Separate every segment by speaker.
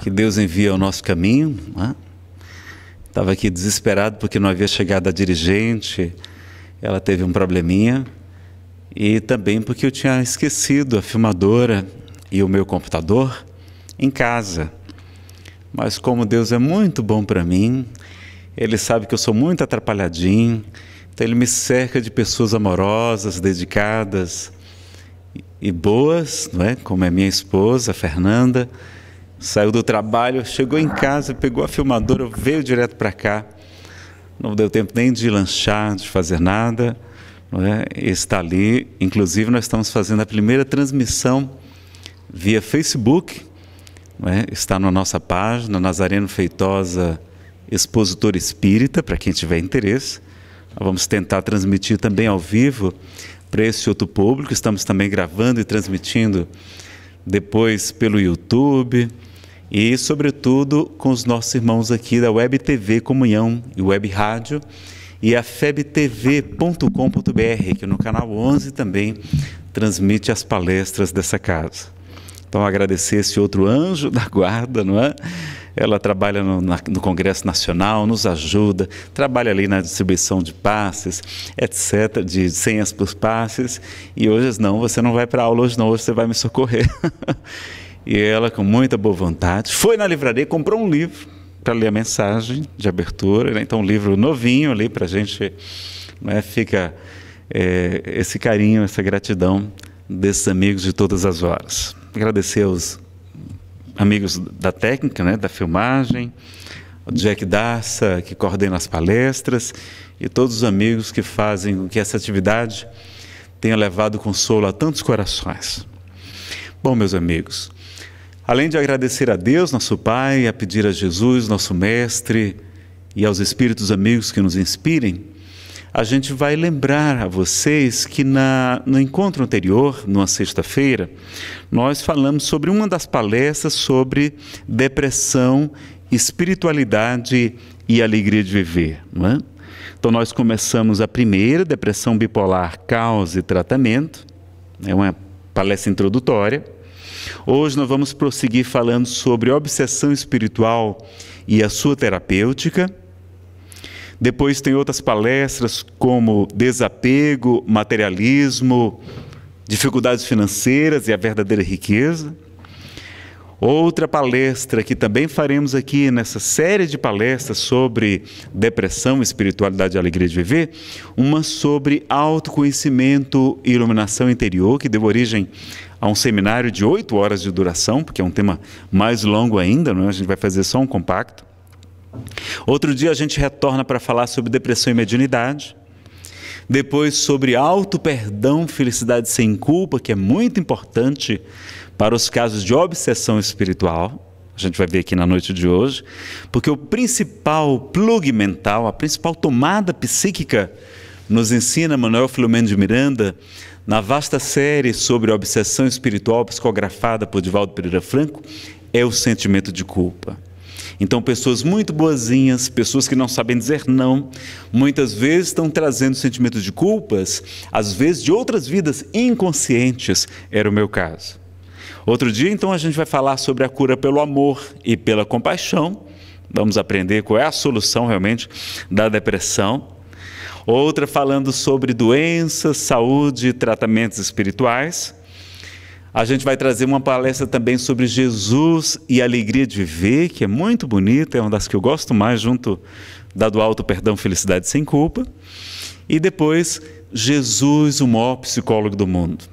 Speaker 1: que Deus envia ao nosso caminho. Estava é? aqui desesperado porque não havia chegado a dirigente, ela teve um probleminha. E também porque eu tinha esquecido a filmadora e o meu computador em casa. Mas como Deus é muito bom para mim, Ele sabe que eu sou muito atrapalhadinho, então Ele me cerca de pessoas amorosas, dedicadas e boas, não é? como é minha esposa, Fernanda Saiu do trabalho, chegou em casa, pegou a filmadora, veio direto para cá. Não deu tempo nem de lanchar, de fazer nada. É? Está ali. Inclusive, nós estamos fazendo a primeira transmissão via Facebook. É? Está na nossa página, Nazareno Feitosa, expositor espírita, para quem tiver interesse. Nós vamos tentar transmitir também ao vivo para esse outro público. Estamos também gravando e transmitindo depois pelo YouTube, e, sobretudo, com os nossos irmãos aqui da Web TV Comunhão e Web Rádio e a febtv.com.br, que no canal 11 também transmite as palestras dessa casa. Então, agradecer esse outro anjo da guarda, não é? Ela trabalha no, na, no, Congresso Nacional, nos ajuda, trabalha ali na distribuição de passes, etc., de senhas para os passes. E hoje não, você não vai para aula hoje não, hoje você vai me socorrer. E ela, com muita boa vontade, foi na livraria e comprou um livro para ler a mensagem de abertura. Né? Então, um livro novinho ali para a gente. Né? Fica é, esse carinho, essa gratidão desses amigos de todas as horas. Agradecer aos amigos da técnica, né? da filmagem, o Jack Darça, que coordena as palestras, e todos os amigos que fazem com que essa atividade tenha levado consolo a tantos corações. Bom, meus amigos, Além de agradecer a Deus, nosso Pai, a pedir a Jesus, nosso Mestre, e aos Espíritos amigos que nos inspirem, a gente vai lembrar a vocês que na, no encontro anterior, numa sexta-feira, nós falamos sobre uma das palestras sobre depressão, espiritualidade e alegria de viver. Não é? Então, nós começamos a primeira, depressão bipolar, causa e tratamento, é uma palestra introdutória. Hoje nós vamos prosseguir falando sobre obsessão espiritual e a sua terapêutica. Depois tem outras palestras como desapego, materialismo, dificuldades financeiras e a verdadeira riqueza. Outra palestra que também faremos aqui nessa série de palestras sobre depressão, espiritualidade e alegria de viver, uma sobre autoconhecimento e iluminação interior, que deu origem a um seminário de oito horas de duração, porque é um tema mais longo ainda, não é? a gente vai fazer só um compacto. Outro dia a gente retorna para falar sobre depressão e mediunidade. Depois sobre auto perdão, felicidade sem culpa, que é muito importante para os casos de obsessão espiritual. A gente vai ver aqui na noite de hoje, porque o principal plug mental, a principal tomada psíquica nos ensina Manuel Filomeno de Miranda, na vasta série sobre a obsessão espiritual psicografada por Divaldo Pereira Franco, é o sentimento de culpa. Então, pessoas muito boazinhas, pessoas que não sabem dizer não, muitas vezes estão trazendo sentimentos de culpas, às vezes de outras vidas inconscientes, era o meu caso. Outro dia, então, a gente vai falar sobre a cura pelo amor e pela compaixão. Vamos aprender qual é a solução realmente da depressão outra falando sobre doenças, saúde e tratamentos espirituais. A gente vai trazer uma palestra também sobre Jesus e alegria de ver, que é muito bonita, é uma das que eu gosto mais, junto da do Alto Perdão Felicidade Sem Culpa. E depois, Jesus, o maior psicólogo do mundo.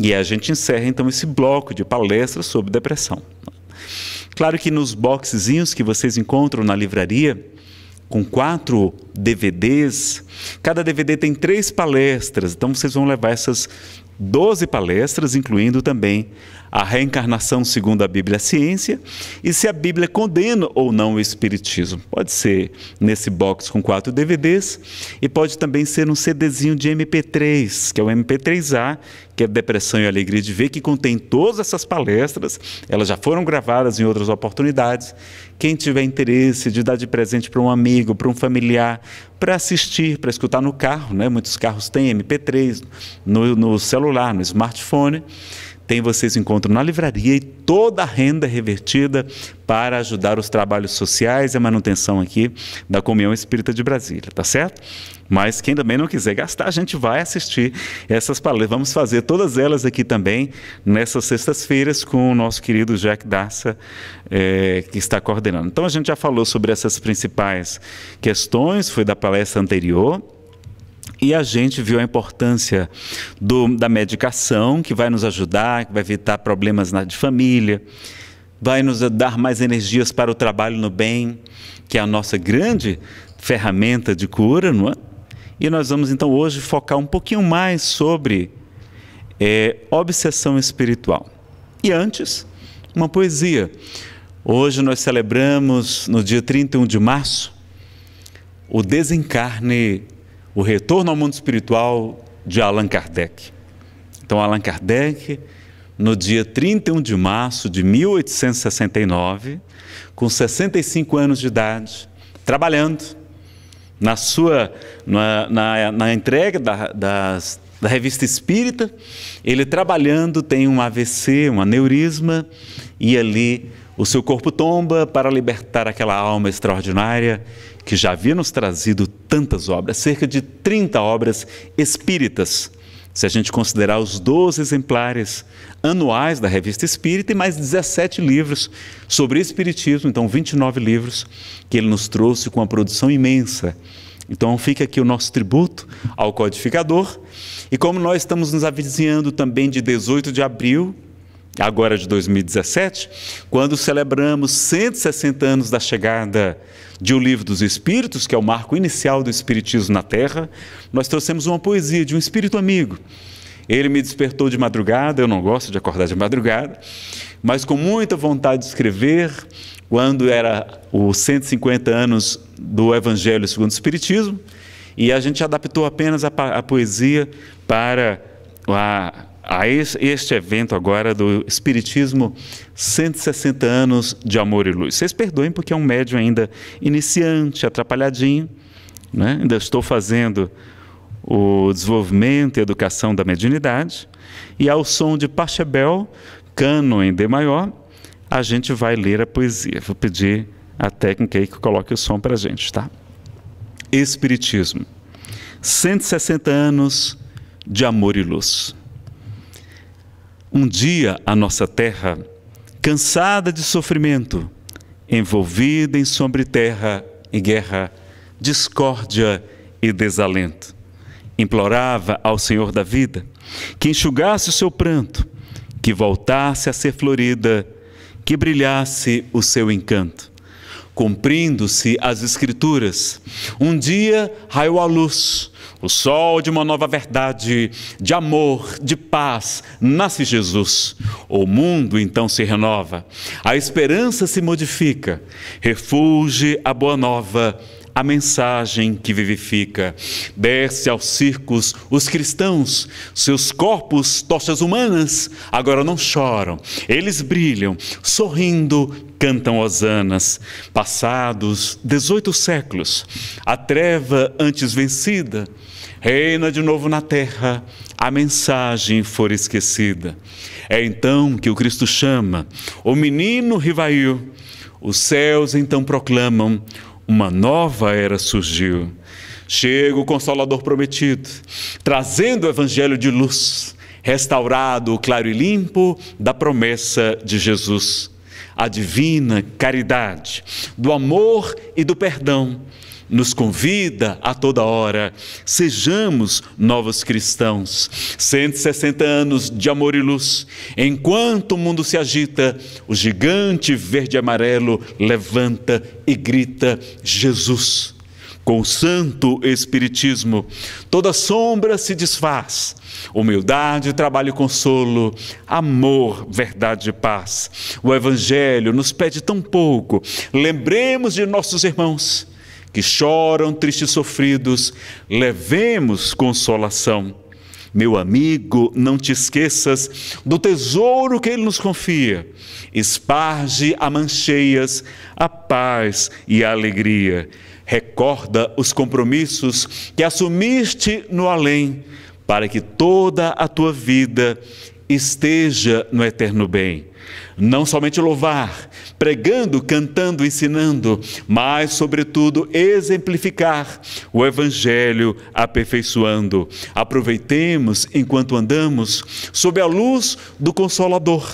Speaker 1: E a gente encerra então esse bloco de palestras sobre depressão. Claro que nos boxezinhos que vocês encontram na livraria, com quatro DVDs. Cada DVD tem três palestras, então vocês vão levar essas 12 palestras, incluindo também a reencarnação segundo a Bíblia a é ciência e se a Bíblia condena ou não o espiritismo. Pode ser nesse box com quatro DVDs e pode também ser um CDzinho de MP3, que é o MP3A, que é Depressão e Alegria de Ver, que contém todas essas palestras. Elas já foram gravadas em outras oportunidades. Quem tiver interesse de dar de presente para um amigo, para um familiar, para assistir, para escutar no carro, né? Muitos carros têm MP3 no, no celular, no smartphone tem vocês encontram na livraria e toda a renda é revertida para ajudar os trabalhos sociais e a manutenção aqui da Comunhão Espírita de Brasília, tá certo? Mas quem também não quiser gastar, a gente vai assistir essas palestras. Vamos fazer todas elas aqui também nessas sextas-feiras com o nosso querido Jack Dassa, é, eh, que está coordenando. Então a gente já falou sobre essas principais questões, foi da palestra anterior. E a gente viu a importância do, da medicação, que vai nos ajudar, que vai evitar problemas na, de família, vai nos dar mais energias para o trabalho no bem, que é a nossa grande ferramenta de cura, não é? E nós vamos então hoje focar um pouquinho mais sobre é, obsessão espiritual. E antes, uma poesia. Hoje nós celebramos, no dia 31 de março, o desencarne o Retorno ao Mundo Espiritual de Allan Kardec. Então, Allan Kardec, no dia 31 de março de 1869, com 65 anos de idade, trabalhando na sua na, na, na entrega da, das, da revista Espírita, ele trabalhando tem um AVC, um aneurisma e ali o seu corpo tomba para libertar aquela alma extraordinária que já havia nos trazido tantas obras, cerca de 30 obras espíritas. Se a gente considerar os 12 exemplares anuais da Revista Espírita e mais 17 livros sobre Espiritismo, então 29 livros que ele nos trouxe com uma produção imensa. Então fica aqui o nosso tributo ao codificador. E como nós estamos nos avizinhando também de 18 de abril, agora de 2017, quando celebramos 160 anos da chegada de O Livro dos Espíritos, que é o marco inicial do Espiritismo na Terra, nós trouxemos uma poesia de um espírito amigo. Ele me despertou de madrugada, eu não gosto de acordar de madrugada, mas com muita vontade de escrever, quando era os 150 anos do Evangelho segundo o Espiritismo, e a gente adaptou apenas a, a poesia para a, a este evento agora do Espiritismo 160 anos de amor e luz. Vocês perdoem porque é um médium ainda iniciante, atrapalhadinho, né? ainda estou fazendo o desenvolvimento e educação da mediunidade, e ao som de Pachebel, cano em D maior, a gente vai ler a poesia. Vou pedir a técnica aí que coloque o som para a gente, tá? Espiritismo. 160 anos de amor e luz. Um dia a nossa terra, cansada de sofrimento, envolvida em sombra terra e guerra, discórdia e desalento, implorava ao Senhor da vida que enxugasse o seu pranto, que voltasse a ser florida, que brilhasse o seu encanto. Cumprindo-se as Escrituras, um dia raiou a luz, o sol de uma nova verdade, de amor, de paz, nasce Jesus. O mundo então se renova, a esperança se modifica, refulge a boa nova a mensagem que vivifica. Desce aos circos os cristãos, seus corpos, tochas humanas, agora não choram, eles brilham, sorrindo, cantam hosanas. Passados 18 séculos, a treva antes vencida, reina de novo na terra, a mensagem for esquecida. É então que o Cristo chama o menino Rivail, os céus então proclamam uma nova era surgiu. Chega o Consolador prometido, trazendo o Evangelho de luz, restaurado, claro e limpo da promessa de Jesus. A divina caridade, do amor e do perdão nos convida a toda hora. Sejamos novos cristãos. 160 anos de amor e luz. Enquanto o mundo se agita, o gigante verde e amarelo levanta e grita: Jesus! Com o santo Espiritismo, toda sombra se desfaz. Humildade, trabalho e consolo, amor, verdade e paz. O Evangelho nos pede tão pouco. Lembremos de nossos irmãos que choram tristes sofridos, levemos consolação. Meu amigo, não te esqueças do tesouro que Ele nos confia. Esparge a mancheias, a paz e a alegria. Recorda os compromissos que assumiste no além, para que toda a tua vida esteja no eterno bem não somente louvar, pregando, cantando, ensinando, mas, sobretudo, exemplificar o Evangelho aperfeiçoando. Aproveitemos enquanto andamos sob a luz do Consolador.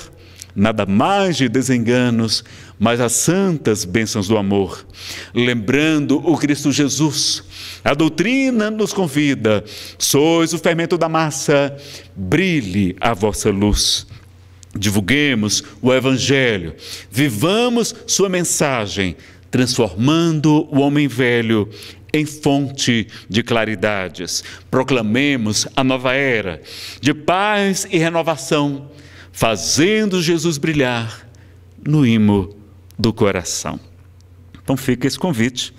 Speaker 1: Nada mais de desenganos, mas as santas bênçãos do amor. Lembrando o Cristo Jesus, a doutrina nos convida: sois o fermento da massa, brilhe a vossa luz. Divulguemos o Evangelho, vivamos sua mensagem, transformando o homem velho em fonte de claridades. Proclamemos a nova era de paz e renovação, fazendo Jesus brilhar no imo do coração. Então fica esse convite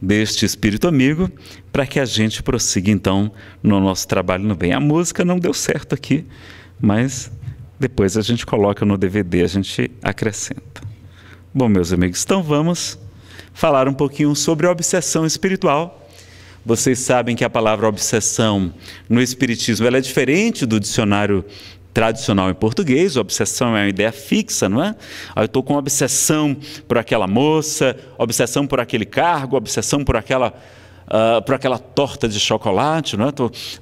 Speaker 1: deste espírito amigo para que a gente prossiga então no nosso trabalho no bem. A música não deu certo aqui, mas depois a gente coloca no DVD, a gente acrescenta. Bom, meus amigos, então vamos falar um pouquinho sobre obsessão espiritual. Vocês sabem que a palavra obsessão no espiritismo ela é diferente do dicionário tradicional em português, obsessão é uma ideia fixa, não é? Ah, eu estou com obsessão por aquela moça, obsessão por aquele cargo, obsessão por aquela uh, ah, para aquela torta de chocolate, não é?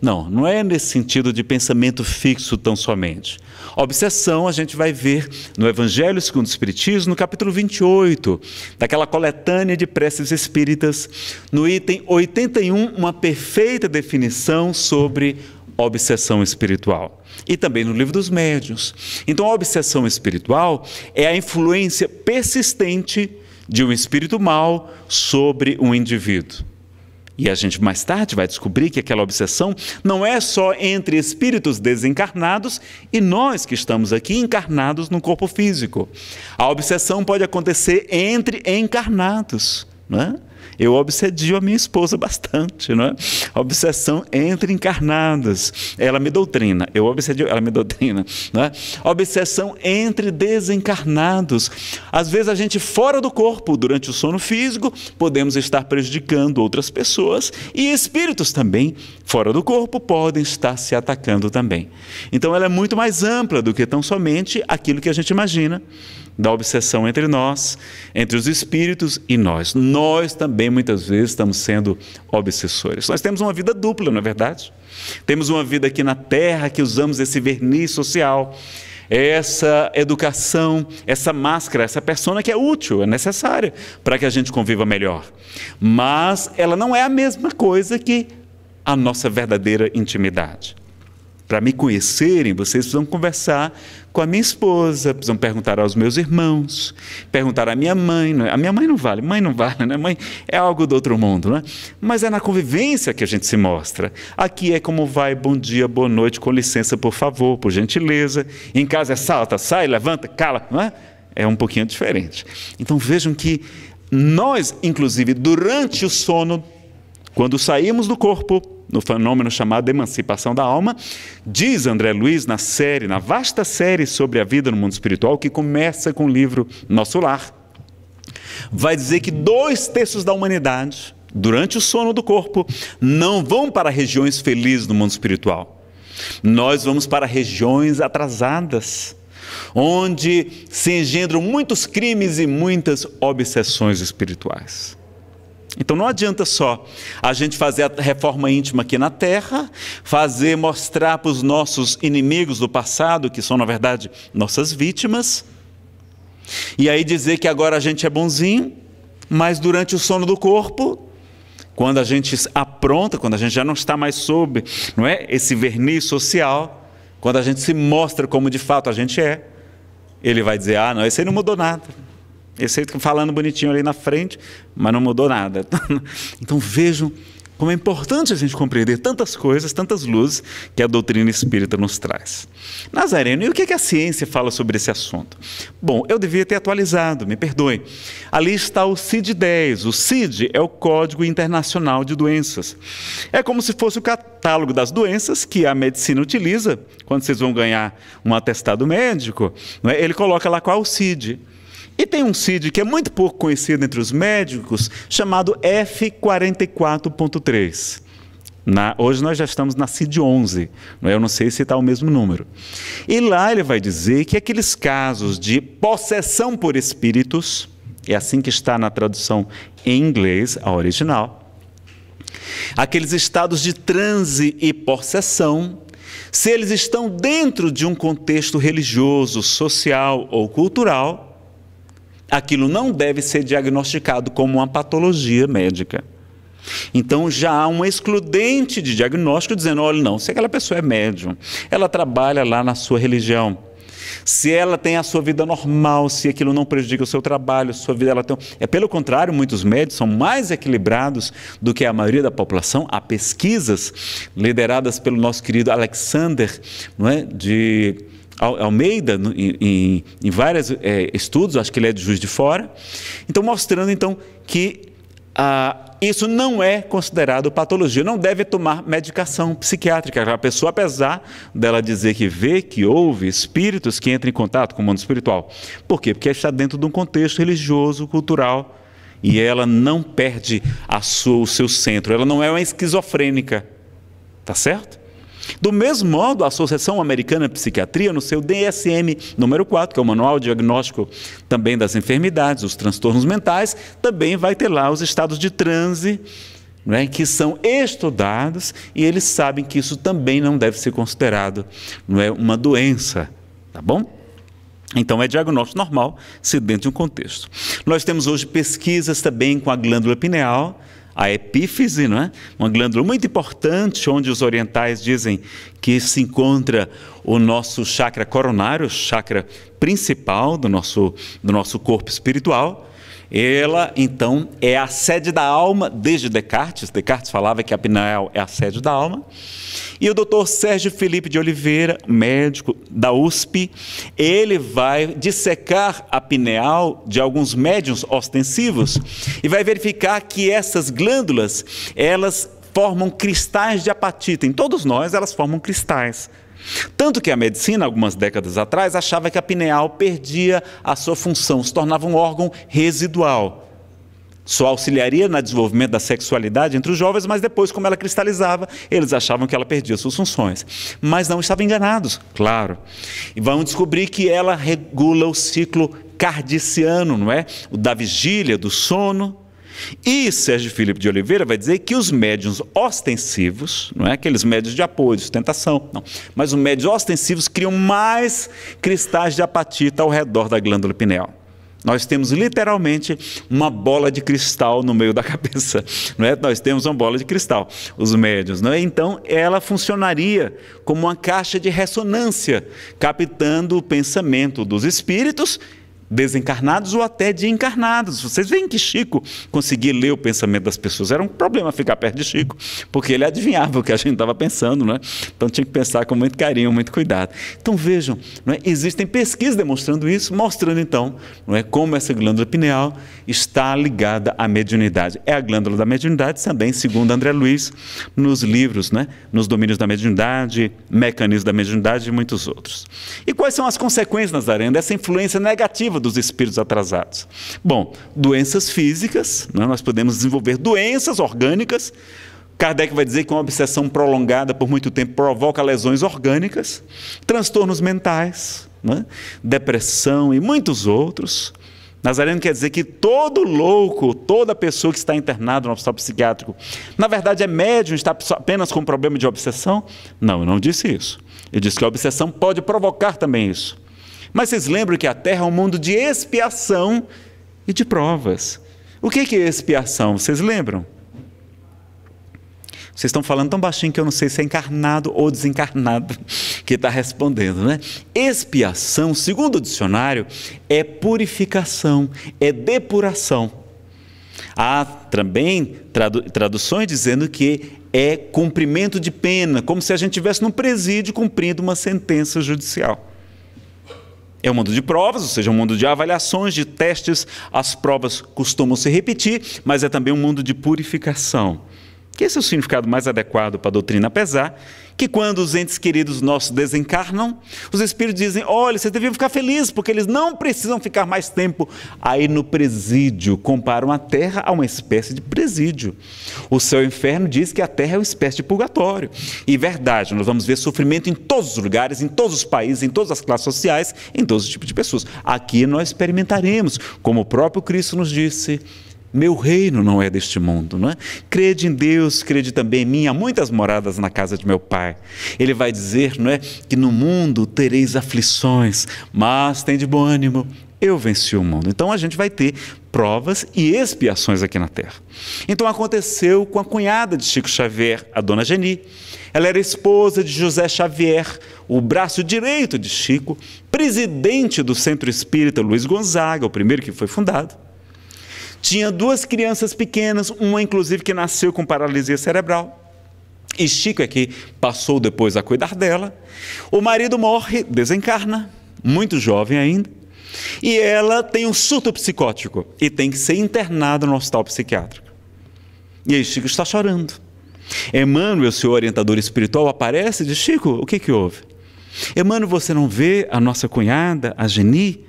Speaker 1: Não, não é nesse sentido de pensamento fixo tão somente. obsessão a gente vai ver no Evangelho segundo o Espiritismo, no capítulo 28, daquela coletânea de preces espíritas, no item 81, uma perfeita definição sobre obsessão espiritual. E também no livro dos médiuns. Então, a obsessão espiritual é a influência persistente de um espírito mal sobre um indivíduo. E a gente mais tarde vai descobrir que aquela obsessão não é só entre espíritos desencarnados e nós que estamos aqui encarnados no corpo físico. A obsessão pode acontecer entre encarnados. Não é? Eu obsedio a minha esposa bastante, não é? obsessão entre encarnados. Ela me doutrina. Eu obsedio, ela me doutrina, não é? obsessão entre desencarnados. Às vezes a gente fora do corpo, durante o sono físico, podemos estar prejudicando outras pessoas e espíritos também fora do corpo podem estar se atacando também. Então ela é muito mais ampla do que tão somente aquilo que a gente imagina da obsessão entre nós, entre os espíritos e nós. Nós também muitas vezes estamos sendo obsessores. Nós temos uma vida dupla, não é verdade? Temos uma vida aqui na terra que usamos esse verniz social, essa educação, essa máscara, essa persona que é útil, é necessária para que a gente conviva melhor. Mas ela não é a mesma coisa que a nossa verdadeira intimidade. Para me conhecerem, vocês precisam conversar com a minha esposa, precisam perguntar aos meus irmãos, perguntar à minha mãe. É? A minha mãe não vale, mãe não vale, né? Mãe é algo do outro mundo, né? Mas é na convivência que a gente se mostra. Aqui é como vai, bom dia, boa noite, com licença, por favor, por gentileza. Em casa é salta, sai, levanta, cala, não é? É um pouquinho diferente. Então vejam que nós, inclusive, durante o sono, quando saímos do corpo, no fenômeno chamado emancipação da alma. Diz André Luiz na série, na vasta série sobre a vida no mundo espiritual, que começa com o livro Nosso Lar, vai dizer que dois terços da humanidade, durante o sono do corpo, não vão para regiões felizes do mundo espiritual. Nós vamos para regiões atrasadas, onde se engendram muitos crimes e muitas obsessões espirituais. Então não adianta só a gente fazer a reforma íntima aqui na terra, fazer mostrar para os nossos inimigos do passado, que são na verdade nossas vítimas, e aí dizer que agora a gente é bonzinho, mas durante o sono do corpo quando a gente apronta, quando a gente já não está mais sob não é, esse verniz social, quando a gente se mostra como de fato a gente é, ele vai dizer: ah, não, esse aí não mudou nada. Esse aí falando bonitinho ali na frente, mas não mudou nada. Então vejam como é importante a gente compreender tantas coisas, tantas luzes que a doutrina espírita nos traz. Nazareno, e o que, é que a ciência fala sobre esse assunto? Bom, eu devia ter atualizado, me perdoe. Ali está o CID-10. O CID é o Código Internacional de Doenças. É como se fosse o catálogo das doenças que a medicina utiliza. Quando vocês vão ganhar um atestado médico, é? ele coloca lá qual é o CID. E tem um CID que é muito pouco conhecido entre os médicos, chamado F44.3. Na, hoje nós já estamos na CID 11, não é? eu não sei se está o mesmo número. E lá ele vai dizer que aqueles casos de possessão por espíritos, é assim que está na tradução em inglês, a original, aqueles estados de transe e possessão, se eles estão dentro de um contexto religioso, social ou cultural, Aquilo não deve ser diagnosticado como uma patologia médica. Então já há um excludente de diagnóstico dizendo: olha, não, se aquela pessoa é médium, ela trabalha lá na sua religião. Se ela tem a sua vida normal, se aquilo não prejudica o seu trabalho, sua vida ela tem. É pelo contrário, muitos médios são mais equilibrados do que a maioria da população. Há pesquisas lideradas pelo nosso querido Alexander, não é? de Almeida em, em vários é, estudos, acho que ele é de Juiz de Fora, então mostrando então que ah, isso não é considerado patologia, não deve tomar medicação psiquiátrica. A pessoa, apesar dela dizer que vê, que ouve espíritos que entram em contato com o mundo espiritual. Por quê? Porque está dentro de um contexto religioso, cultural, e ela não perde sua, o seu centro, ela não é uma esquizofrênica. Tá certo? Do mesmo modo, a Associação Americana de Psiquiatria, no seu DSM número 4, que é o Manual Diagnóstico também das Enfermidades, os Transtornos Mentais, também vai ter lá os estados de transe, né, que são estudados e eles sabem que isso também não deve ser considerado não é uma doença, tá bom? Então, é diagnóstico normal, se dentro de um contexto. Nós temos hoje pesquisas também com a glândula pineal, a epífise, não é? uma glândula muito importante, onde os orientais dizem que se encontra o nosso chakra coronário, chakra principal do nosso, do nosso corpo espiritual. Ela, então, é a sede da alma desde Descartes. Descartes falava que a pineal é a sede da alma. E o doutor Sérgio Felipe de Oliveira, médico da USP, ele vai dissecar a pineal de alguns médiums ostensivos e vai verificar que essas glândulas, elas formam cristais de apatita. Em todos nós, elas formam cristais tanto que a medicina, algumas décadas atrás, achava que a pineal perdia a sua função, se tornava um órgão residual. Só auxiliaria no desenvolvimento da sexualidade entre os jovens, mas depois, como ela cristalizava, eles achavam que ela perdia suas funções. Mas não estavam enganados, claro. E vão descobrir que ela regula o ciclo cardiciano, não é? O da vigília, do sono e Sérgio Filipe de Oliveira vai dizer que os médiuns ostensivos, não é aqueles médios de apoio, de sustentação, não, mas os médios ostensivos criam mais cristais de apatita ao redor da glândula pineal. Nós temos literalmente uma bola de cristal no meio da cabeça, não é? Nós temos uma bola de cristal, os médios, não é? Então, ela funcionaria como uma caixa de ressonância, captando o pensamento dos espíritos desencarnados ou até de encarnados. Vocês veem que Chico conseguia ler o pensamento das pessoas. Era um problema ficar perto de Chico, porque ele adivinhava o que a gente estava pensando, né? Então tinha que pensar com muito carinho, muito cuidado. Então vejam, é? existem pesquisas demonstrando isso, mostrando então não é? como essa glândula pineal está ligada à mediunidade. É a glândula da mediunidade também, segundo André Luiz, nos livros, né? nos domínios da mediunidade, mecanismo da mediunidade e muitos outros. E quais são as consequências, Nazareno, dessa influência negativa dos espíritos atrasados? Bom, doenças físicas, né? nós podemos desenvolver doenças orgânicas. Kardec vai dizer que uma obsessão prolongada por muito tempo provoca lesões orgânicas, transtornos mentais, né? depressão e muitos outros. Nazareno quer dizer que todo louco, toda pessoa que está internada no hospital psiquiátrico, na verdade é médium, está apenas com problema de obsessão? Não, eu não disse isso. Eu disse que a obsessão pode provocar também isso. Mas vocês lembram que a terra é um mundo de expiação e de provas. O que é expiação? Vocês lembram? Vocês estão falando tão baixinho que eu não sei se é encarnado ou desencarnado que está respondendo, né? Expiação, segundo o dicionário, é purificação, é depuração. Há também tradu traduções dizendo que é cumprimento de pena, como se a gente estivesse num presídio cumprindo uma sentença judicial. É um mundo de provas, ou seja, um mundo de avaliações, de testes. As provas costumam se repetir, mas é também um mundo de purificação. Que esse é o significado mais adequado para a doutrina, apesar que quando os entes queridos nossos desencarnam, os espíritos dizem: olha, vocês deviam ficar felizes, porque eles não precisam ficar mais tempo. Aí no presídio, comparam a terra a uma espécie de presídio. O céu e o inferno diz que a terra é uma espécie de purgatório. E verdade, nós vamos ver sofrimento em todos os lugares, em todos os países, em todas as classes sociais, em todos os tipos de pessoas. Aqui nós experimentaremos, como o próprio Cristo nos disse meu reino não é deste mundo, não é? Crede em Deus, crede também em mim. Há muitas moradas na casa de meu pai. Ele vai dizer, não é? Que no mundo tereis aflições, mas tem de bom ânimo. Eu venci o mundo. Então a gente vai ter provas e expiações aqui na terra. Então aconteceu com a cunhada de Chico Xavier, a dona Geni. Ela era esposa de José Xavier, o braço direito de Chico, presidente do Centro Espírita Luiz Gonzaga, o primeiro que foi fundado. Tinha duas crianças pequenas, uma inclusive que nasceu com paralisia cerebral. E Chico é que passou depois a cuidar dela. O marido morre, desencarna, muito jovem ainda. E ela tem um surto psicótico e tem que ser internada no hospital psiquiátrico. E aí Chico está chorando. Emmanuel, seu orientador espiritual, aparece e diz: Chico, o que, que houve? Emmanuel, você não vê a nossa cunhada, a Geni?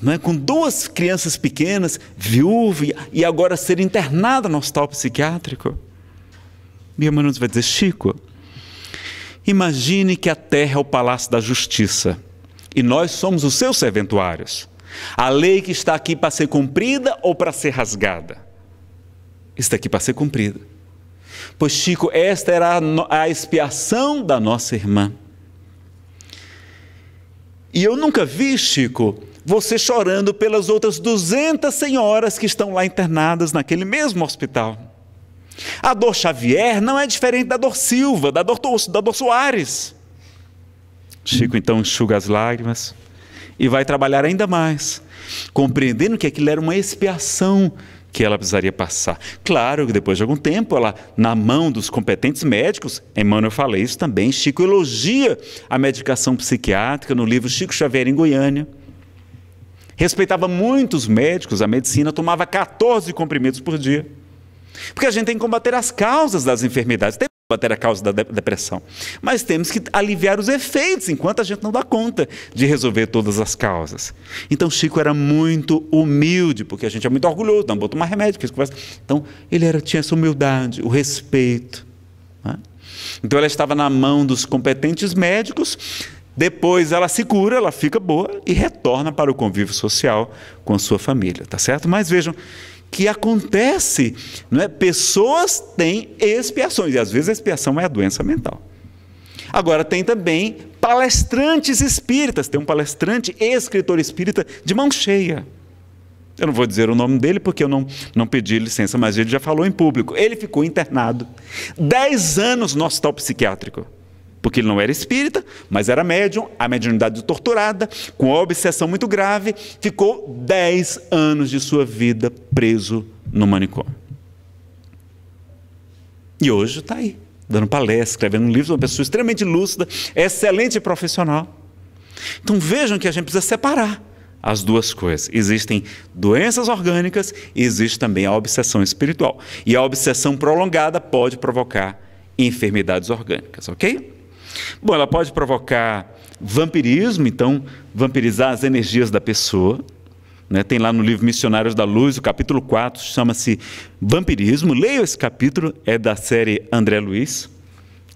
Speaker 1: não é? com duas crianças pequenas, viúva, e agora ser internada no hospital psiquiátrico. Minha mãe nos vai dizer, Chico, imagine que a terra é o palácio da justiça e nós somos os seus serventuários. A lei que está aqui para ser cumprida ou para ser rasgada? Está aqui para ser cumprida. Pois, Chico, esta era a expiação da nossa irmã. E eu nunca vi, Chico, você chorando pelas outras 200 senhoras que estão lá internadas naquele mesmo hospital. A dor Xavier não é diferente da dor Silva, da dor, da dor Soares. Chico então enxuga as lágrimas e vai trabalhar ainda mais, compreendendo que aquilo era uma expiação que ela precisaria passar. Claro que depois de algum tempo, ela, na mão dos competentes médicos, Emmanuel fala isso também, Chico elogia a medicação psiquiátrica no livro Chico Xavier em Goiânia. Respeitava muitos médicos, a medicina tomava 14 comprimidos por dia. Porque a gente tem que combater as causas das enfermidades, tem que combater a causa da depressão, mas temos que aliviar os efeitos enquanto a gente não dá conta de resolver todas as causas. Então Chico era muito humilde, porque a gente é muito orgulhoso, não vou mais remédio, que Então ele era, tinha essa humildade, o respeito. Né? Então ela estava na mão dos competentes médicos depois ela se cura, ela fica boa e retorna para o convívio social com a sua família, tá certo? Mas vejam que acontece, não é? Pessoas têm expiações e às vezes a expiação é a doença mental. Agora tem também palestrantes espíritas, tem um palestrante escritor espírita de mão cheia. Eu não vou dizer o nome dele porque eu não, não pedi licença, mas ele já falou em público. Ele ficou internado. Dez anos no hospital psiquiátrico porque ele não era espírita, mas era médium, a mediunidade torturada, com uma obsessão muito grave, ficou 10 anos de sua vida preso no manicômio. E hoje está aí, dando palestra, escrevendo um livro, uma pessoa extremamente lúcida, excelente profissional. Então vejam que a gente precisa separar as duas coisas. Existem doenças orgânicas e existe também a obsessão espiritual. E a obsessão prolongada pode provocar enfermidades orgânicas, ok? Bom, ela pode provocar vampirismo, então vampirizar as energias da pessoa. Né? Tem lá no livro Missionários da Luz, o capítulo 4, chama-se Vampirismo. Leia esse capítulo, é da série André Luiz,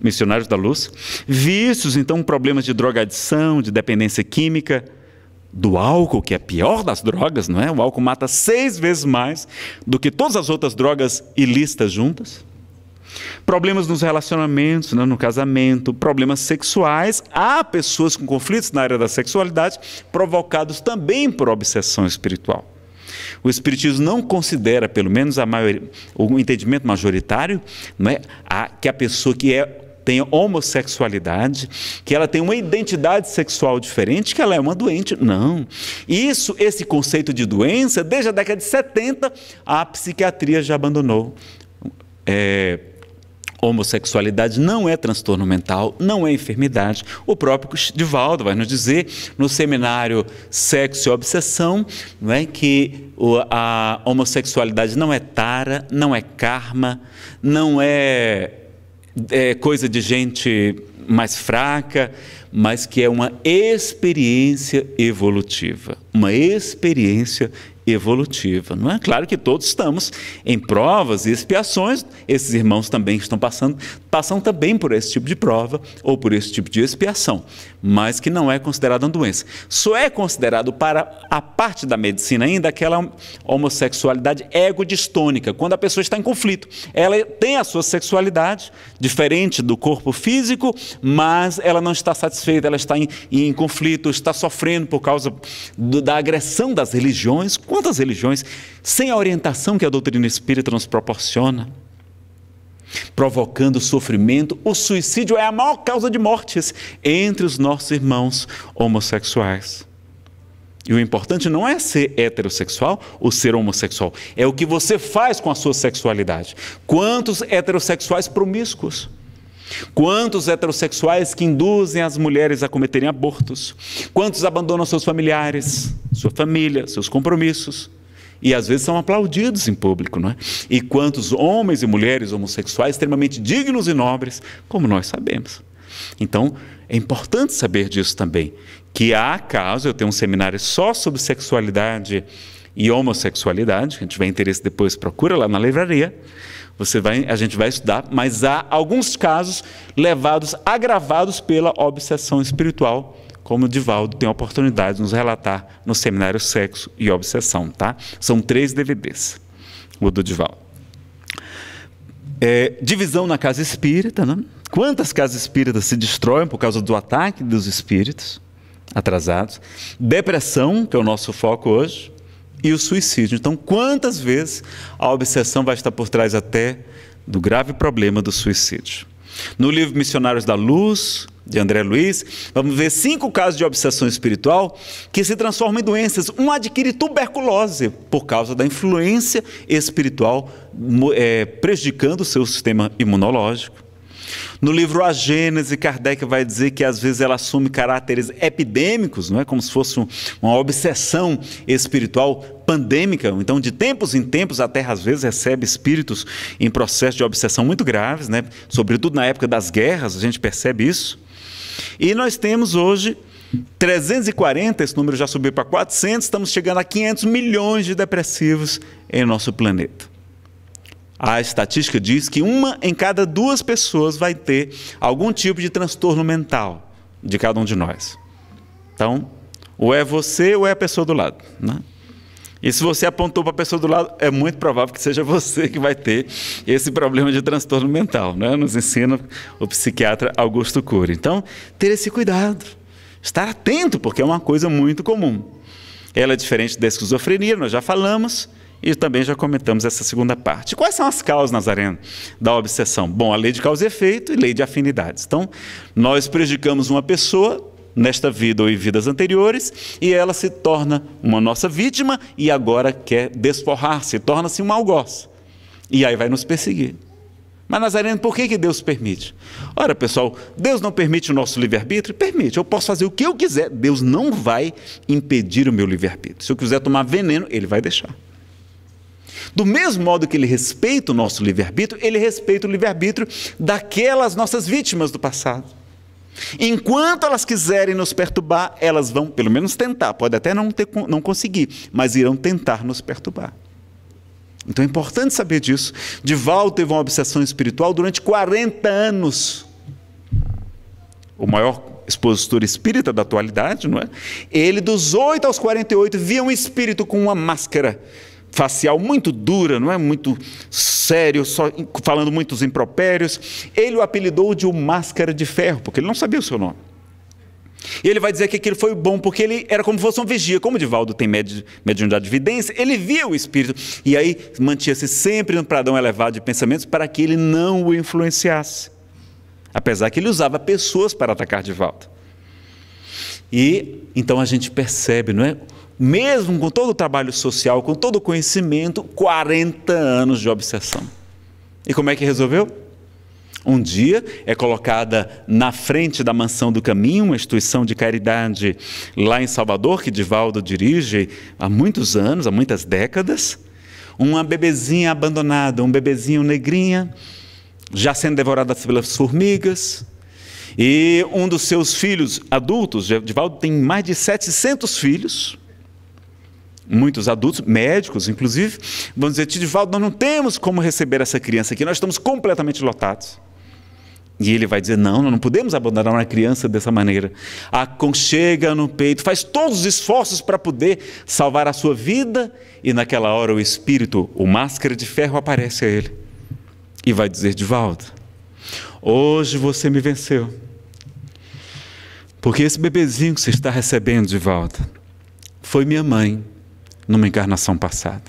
Speaker 1: Missionários da Luz. Vícios, então problemas de drogadição, de dependência química, do álcool, que é a pior das drogas, não é? O álcool mata seis vezes mais do que todas as outras drogas ilícitas juntas. Problemas nos relacionamentos, né, no casamento, problemas sexuais. Há pessoas com conflitos na área da sexualidade provocados também por obsessão espiritual. O Espiritismo não considera, pelo menos a maioria, o entendimento majoritário, né, a, que a pessoa que é tem homossexualidade, que ela tem uma identidade sexual diferente, que ela é uma doente. Não. Isso, esse conceito de doença, desde a década de 70, a psiquiatria já abandonou. É, homossexualidade não é transtorno mental, não é enfermidade. O próprio Divaldo vai nos dizer no seminário Sexo e Obsessão não é, que a homossexualidade não é tara, não é karma, não é, é coisa de gente mais fraca, mas que é uma experiência evolutiva, uma experiência evolutiva, não é? Claro que todos estamos em provas e expiações, esses irmãos também estão passando passam também por esse tipo de prova ou por esse tipo de expiação, mas que não é considerada uma doença. Só é considerado para a parte da medicina ainda aquela homossexualidade egodistônica, quando a pessoa está em conflito. Ela tem a sua sexualidade, diferente do corpo físico, mas ela não está satisfeita, ela está em, em conflito, está sofrendo por causa do, da agressão das religiões. Quantas religiões, sem a orientação que a doutrina espírita nos proporciona? provocando sofrimento. O suicídio é a maior causa de mortes entre os nossos irmãos homossexuais. E o importante não é ser heterossexual ou ser homossexual, é o que você faz com a sua sexualidade. Quantos heterossexuais promíscuos? Quantos heterossexuais que induzem as mulheres a cometerem abortos? Quantos abandonam seus familiares, sua família, seus compromissos? e às vezes são aplaudidos em público, não é? E quantos homens e mulheres homossexuais extremamente dignos e nobres, como nós sabemos. Então, é importante saber disso também, que há caso, eu tenho um seminário só sobre sexualidade e homossexualidade, quem tiver interesse depois procura lá na livraria. Você vai, a gente vai estudar, mas há alguns casos levados, agravados pela obsessão espiritual como o Divaldo tem a oportunidade de nos relatar no seminário Sexo e Obsessão. Tá? São três DVDs, o do Divaldo. É, divisão na casa espírita. Né? Quantas casas espíritas se destroem por causa do ataque dos espíritos atrasados? Depressão, que é o nosso foco hoje, e o suicídio. Então, quantas vezes a obsessão vai estar por trás até do grave problema do suicídio? No livro Missionários da Luz, de André Luiz, vamos ver cinco casos de obsessão espiritual que se transformam em doenças. Um adquire tuberculose por causa da influência espiritual é, prejudicando o seu sistema imunológico. No livro A Gênese, Kardec vai dizer que às vezes ela assume caráteres epidêmicos, não é como se fosse uma obsessão espiritual pandêmica. Então, de tempos em tempos, a Terra às vezes recebe espíritos em processo de obsessão muito graves, né? sobretudo na época das guerras, a gente percebe isso. E nós temos hoje 340, esse número já subiu para 400, estamos chegando a 500 milhões de depressivos em nosso planeta. A estatística diz que uma em cada duas pessoas vai ter algum tipo de transtorno mental de cada um de nós. Então, ou é você ou é a pessoa do lado. Né? E se você apontou para a pessoa do lado, é muito provável que seja você que vai ter esse problema de transtorno mental, né? Nos ensina o psiquiatra Augusto Cury. Então, ter esse cuidado, estar atento, porque é uma coisa muito comum. Ela é diferente da esquizofrenia, nós já falamos, e também já comentamos essa segunda parte. Quais são as causas, Nazareno, da obsessão? Bom, a lei de causa e efeito e lei de afinidades. Então, nós prejudicamos uma pessoa, nesta vida ou em vidas anteriores, e ela se torna uma nossa vítima e agora quer desforrar-se, torna-se um algoz. E aí vai nos perseguir. Mas Nazareno, por que, que Deus permite? Ora, pessoal, Deus não permite o nosso livre-arbítrio? Permite, eu posso fazer o que eu quiser. Deus não vai impedir o meu livre-arbítrio. Se eu quiser tomar veneno, ele vai deixar. Do mesmo modo que ele respeita o nosso livre-arbítrio, ele respeita o livre-arbítrio daquelas nossas vítimas do passado. Enquanto elas quiserem nos perturbar, elas vão, pelo menos, tentar. Pode até não, ter, não conseguir, mas irão tentar nos perturbar. Então é importante saber disso. Divaldo teve uma obsessão espiritual durante 40 anos. O maior expositor espírita da atualidade, não é? Ele, dos 8 aos 48, via um espírito com uma máscara facial muito dura, não é muito sério, só falando muitos impropérios. Ele o apelidou de o Máscara de Ferro, porque ele não sabia o seu nome. E ele vai dizer que aquilo foi bom, porque ele era como se fosse um vigia. Como o Divaldo tem mediunidade de vidência, ele via o espírito. E aí mantinha-se sempre no pradão elevado de pensamentos para que ele não o influenciasse. Apesar que ele usava pessoas para atacar Divaldo. E então a gente percebe, não é? mesmo com todo o trabalho social, com todo o conhecimento, 40 anos de obsessão. E como é que resolveu? Um dia é colocada na frente da Mansão do Caminho, uma instituição de caridade lá em Salvador, que Divaldo dirige há muitos anos, há muitas décadas. Uma bebezinha abandonada, um bebezinho negrinha, já sendo devorada pelas formigas. E um dos seus filhos adultos, Divaldo tem mais de 700 filhos, muitos adultos, médicos inclusive, vão dizer: Tidivaldo, nós não temos como receber essa criança aqui, nós estamos completamente lotados. E ele vai dizer: não, nós não podemos abandonar uma criança dessa maneira. Aconchega no peito, faz todos os esforços para poder salvar a sua vida, e naquela hora o espírito, o máscara de ferro, aparece a ele e vai dizer: Divaldo, hoje você me venceu. Porque esse bebezinho que você está recebendo, Divaldo, foi minha mãe numa encarnação passada.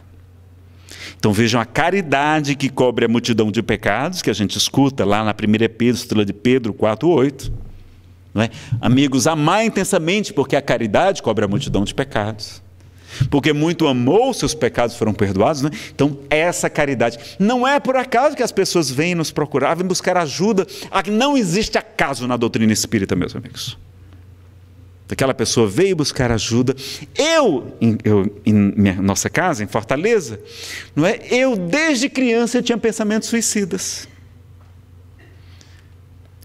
Speaker 1: Então vejam a caridade que cobre a multidão de pecados, que a gente escuta lá na primeira epístola de Pedro 4,8. É? Amigos, amar intensamente, porque a caridade cobre a multidão de pecados. Porque muito amou, seus pecados foram perdoados. né? Então, essa caridade. Não é por acaso que as pessoas vêm nos procurar, vêm buscar ajuda. Não existe acaso na doutrina espírita, meus amigos. Aquela pessoa veio buscar ajuda. Eu, em, eu, em minha, nossa casa, em Fortaleza, não é? Eu desde criança eu tinha pensamentos suicidas.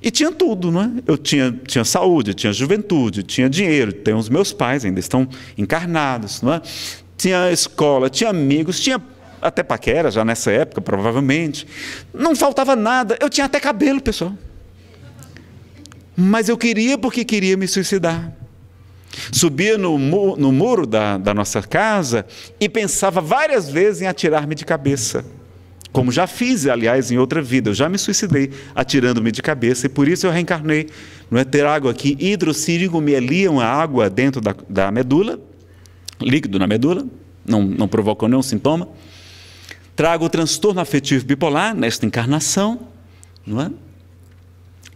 Speaker 1: E tinha tudo, não é? Eu tinha, tinha saúde, tinha juventude, tinha dinheiro, tem os meus pais ainda estão encarnados, não é? Tinha escola, tinha amigos, tinha até paquera já nessa época, provavelmente. Não faltava nada. Eu tinha até cabelo, pessoal. Mas eu queria porque queria me suicidar. Subia no, mu no muro da, da nossa casa e pensava várias vezes em atirar-me de cabeça. Como já fiz, aliás, em outra vida. Eu já me suicidei atirando-me de cabeça e por isso eu reencarnei. Não é ter água aqui. Hidrocírico melia a água dentro da, da medula, líquido na medula, não, não provocou nenhum sintoma. Trago o transtorno afetivo bipolar nesta encarnação, não é?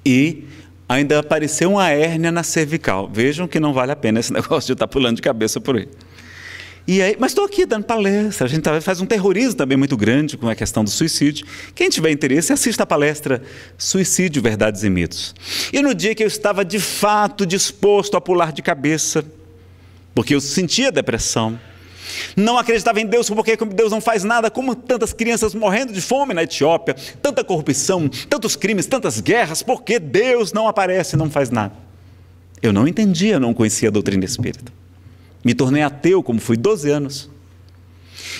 Speaker 1: E ainda apareceu uma hérnia na cervical. Vejam que não vale a pena esse negócio de estar tá pulando de cabeça por aí. E aí, mas estou aqui dando palestra. A gente tá, faz um terrorismo também muito grande com a questão do suicídio. Quem tiver interesse, assista a palestra Suicídio, Verdades e Mitos. E no dia que eu estava de fato disposto a pular de cabeça, porque eu sentia depressão, não acreditava em Deus porque Deus não faz nada, como tantas crianças morrendo de fome na Etiópia, tanta corrupção, tantos crimes, tantas guerras, porque Deus não aparece e não faz nada. Eu não entendia, não conhecia a doutrina espírita. Me tornei ateu, como fui 12 anos.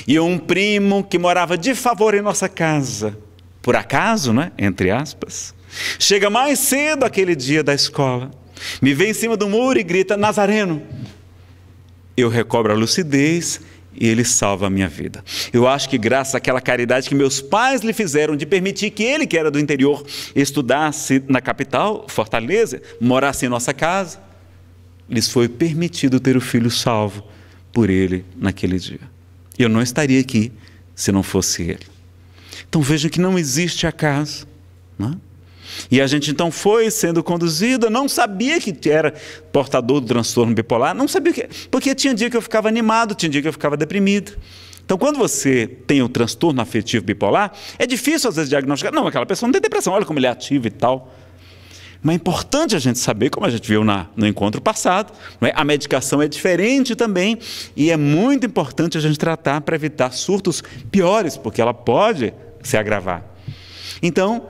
Speaker 1: E um primo que morava de favor em nossa casa, por acaso, né? Entre aspas, chega mais cedo aquele dia da escola, me vê em cima do muro e grita: Nazareno, eu recobro a lucidez e ele salva a minha vida. Eu acho que graças àquela caridade que meus pais lhe fizeram de permitir que ele, que era do interior, estudasse na capital, Fortaleza, morasse em nossa casa, lhes foi permitido ter o filho salvo por ele naquele dia. Eu não estaria aqui se não fosse ele. Então vejam que não existe acaso. Não é? E a gente então foi sendo conduzida, não sabia que era portador do transtorno bipolar, não sabia que. Porque tinha dia que eu ficava animado, tinha dia que eu ficava deprimido. Então, quando você tem o transtorno afetivo bipolar, é difícil às vezes diagnosticar. Não, aquela pessoa não tem depressão, olha como ele é ativo e tal. Mas é importante a gente saber, como a gente viu na, no encontro passado, é? a medicação é diferente também e é muito importante a gente tratar para evitar surtos piores, porque ela pode se agravar. Então,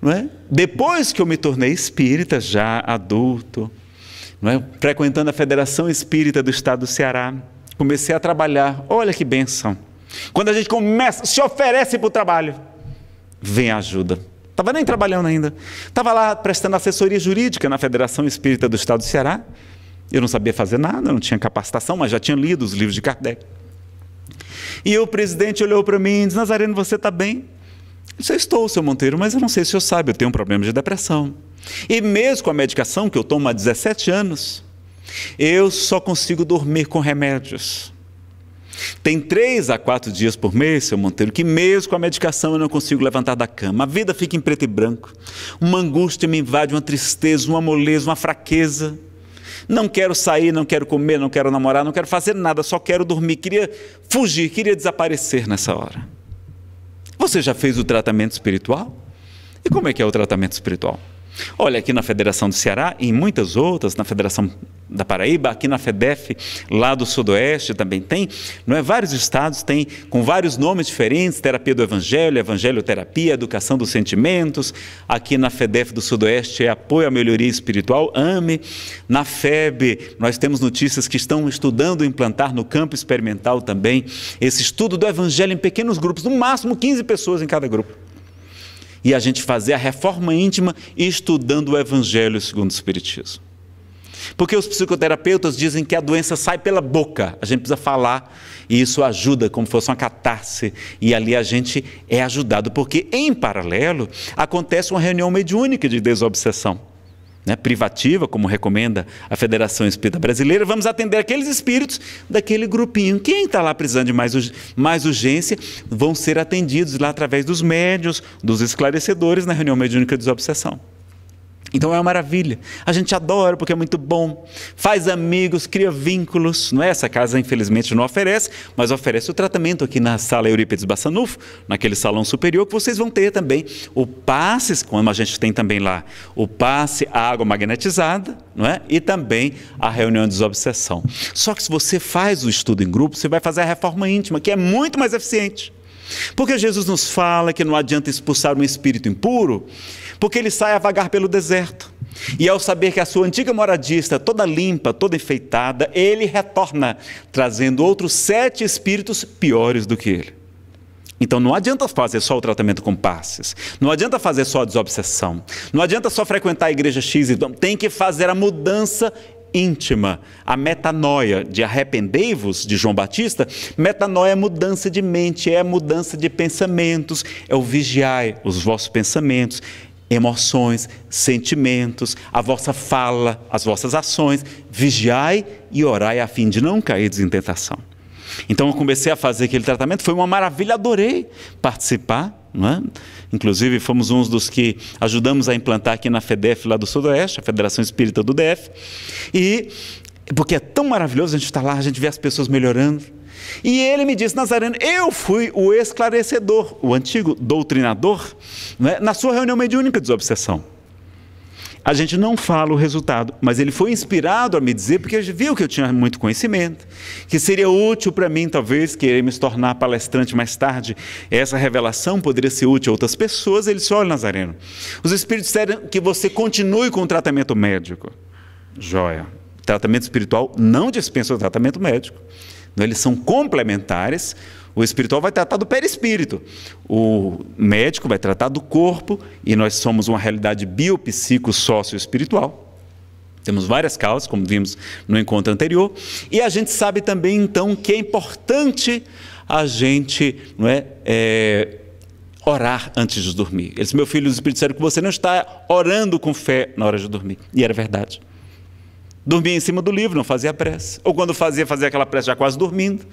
Speaker 1: não é? Depois que eu me tornei espírita, já adulto, não é? frequentando a Federação Espírita do Estado do Ceará, comecei a trabalhar. Olha que benção. Quando a gente começa, se oferece para o trabalho, vem a ajuda. Estava nem trabalhando ainda. Estava lá prestando assessoria jurídica na Federação Espírita do Estado do Ceará. Eu não sabia fazer nada, não tinha capacitação, mas já tinha lido os livros de Kardec. E o presidente olhou para mim e disse: Nazareno, você está bem? Se estou, seu Monteiro, mas eu não sei se o senhor sabe, eu tenho um problema de depressão. E mesmo com a medicação que eu tomo há 17 anos, eu só consigo dormir com remédios. Tem três a quatro dias por mês, seu Monteiro, que mesmo com a medicação eu não consigo levantar da cama. A vida fica em preto e branco. Uma angústia me invade, uma tristeza, uma moleza, uma fraqueza. Não quero sair, não quero comer, não quero namorar, não quero fazer nada, só quero dormir. Queria fugir, queria desaparecer nessa hora. Você já fez o tratamento espiritual? E como é que é o tratamento espiritual? Olha, aqui na Federação do Ceará e em muitas outras, na Federação da Paraíba, aqui na FEDEF, lá do Sudoeste também tem, não é? Vários estados têm, com vários nomes diferentes, terapia do evangelho, evangelho-terapia, educação dos sentimentos, aqui na FEDEF do Sudoeste é apoio à melhoria espiritual, AME, na FEB nós temos notícias que estão estudando implantar no campo experimental também esse estudo do evangelho em pequenos grupos, no máximo 15 pessoas em cada grupo e a gente fazer a reforma íntima estudando o Evangelho segundo o Espiritismo. Porque os psicoterapeutas dizem que a doença sai pela boca, a gente precisa falar e isso ajuda como se fosse uma catarse e ali a gente é ajudado, porque em paralelo acontece uma reunião mediúnica de desobsessão né, privativa, como recomenda a Federação Espírita Brasileira, vamos atender aqueles espíritos daquele grupinho. Quem está lá precisando de mais, mais urgência vão ser atendidos lá através dos médios, dos esclarecedores na reunião mediúnica de desobsessão. Então é uma maravilha. A gente adora porque é muito bom. Faz amigos, cria vínculos. Não é? Essa casa, infelizmente, não oferece, mas oferece o tratamento aqui na sala Eurípides Bassanufo, naquele salão superior, que vocês vão ter também o passe, como a gente tem também lá, o passe a água magnetizada, não é? E também a reunião de desobsessão. Só que se você faz o estudo em grupo, você vai fazer a reforma íntima, que é muito mais eficiente. Porque Jesus nos fala que não adianta expulsar um espírito impuro porque ele sai a vagar pelo deserto. E ao saber que a sua antiga moradia está toda limpa, toda enfeitada, ele retorna, trazendo outros sete espíritos piores do que ele. Então não adianta fazer só o tratamento com passes, não adianta fazer só a desobsessão, não adianta só frequentar a igreja X, então tem que fazer a mudança íntima, a metanoia de arrependei-vos de João Batista, metanoia é mudança de mente, é mudança de pensamentos, é o vigiai os vossos pensamentos, emoções, sentimentos, a vossa fala, as vossas ações. Vigiai e orai a fim de não cair em tentação. Então eu comecei a fazer aquele tratamento, foi uma maravilha, adorei participar. É? Inclusive, fomos uns dos que ajudamos a implantar aqui na FEDEF, lá do Sudoeste, a Federação Espírita do DF. E porque é tão maravilhoso a gente estar lá, a gente vê as pessoas melhorando. E ele me disse, Nazareno, eu fui o esclarecedor, o antigo doutrinador, né, na sua reunião mediúnica de desobsessão. A gente não fala o resultado, mas ele foi inspirado a me dizer, porque ele viu que eu tinha muito conhecimento, que seria útil para mim, talvez, querer me tornar palestrante mais tarde, essa revelação poderia ser útil a outras pessoas. Ele disse: Olha, Nazareno, os espíritos disseram que você continue com o tratamento médico. Joia. Tratamento espiritual não dispensa o tratamento médico. Então, eles são complementares. O espiritual vai tratar do perispírito, o médico vai tratar do corpo, e nós somos uma realidade biopsico socio espiritual Temos várias causas, como vimos no encontro anterior, e a gente sabe também, então, que é importante a gente não é, é orar antes de dormir. Eles, meu filho, os espíritos disseram que você não está orando com fé na hora de dormir, e era verdade. Dormia em cima do livro, não fazia prece. Ou quando fazia, fazia aquela prece já quase dormindo.